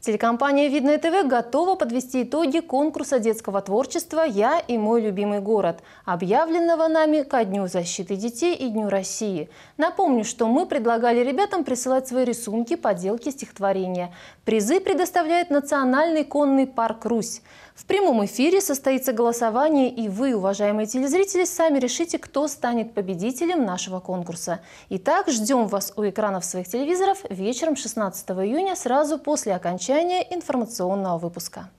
Телекомпания «Видное ТВ» готова подвести итоги конкурса детского творчества «Я и мой любимый город», объявленного нами ко Дню защиты детей и Дню России. Напомню, что мы предлагали ребятам присылать свои рисунки, поделки, стихотворения. Призы предоставляет Национальный конный парк «Русь». В прямом эфире состоится голосование, и вы, уважаемые телезрители, сами решите, кто станет победителем нашего конкурса. Итак, ждем вас у экранов своих телевизоров вечером 16 июня сразу после окончания окончания информационного выпуска.